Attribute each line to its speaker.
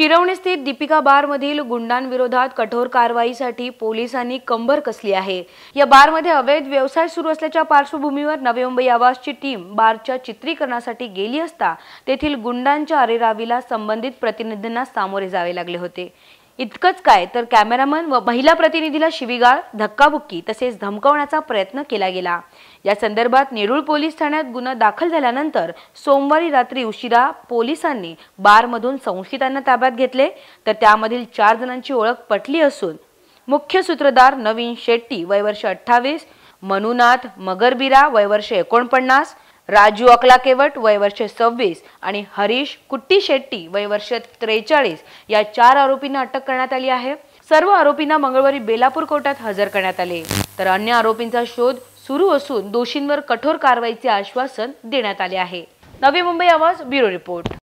Speaker 1: शिरवणी स्थित दीपिका बारमधील गुंडांविरोधात कठोर कारवाईसाठी पोलिसांनी कंबर कसली आहे या बारमध्ये अवैध व्यवसाय सुरू असल्याच्या पार्श्वभूमीवर नवी मुंबई आवासची टीम बारच्या चित्रीकरणासाठी गेली असता तेथील गुंडांच्या अरेरावीला संबंधित प्रतिनिधींना सामोरे जावे लागले होते इतकंच काय तर कॅमेरामन व महिला प्रतिनिधीला शिवीगाळ धक्काबुक्की तसेच धमकवण्याचा प्रयत्न केला गेला या संदर्भात नेरुळ पोलीस ठाण्यात गुन्हा दाखल झाल्यानंतर सोमवारी रात्री उशिरा पोलिसांनी बारमधून संशयितांना ताब्यात घेतले तर त्यामधील चार जणांची ओळख पटली असून मुख्य सूत्रधार नवीन शेट्टी वयवर्ष अठ्ठावीस मनुनाथ मगरबिरा वयवर्ष एकोणपन्नास राजू अकलाकेवट वय वर्ष सव्वीस आणि हरीश कुट्टी शेट्टी वय वर्ष त्रेचाळीस या चार आरोपींना अटक करण्यात आली आहे सर्व आरोपींना मंगळवारी बेलापूर कोर्टात हजर करण्यात आले तर अन्य आरोपींचा शोध सुरू असून दोषींवर कठोर कारवाईचे आश्वासन देण्यात आले आहे नवी मुंबई आवाज ब्युरो रिपोर्ट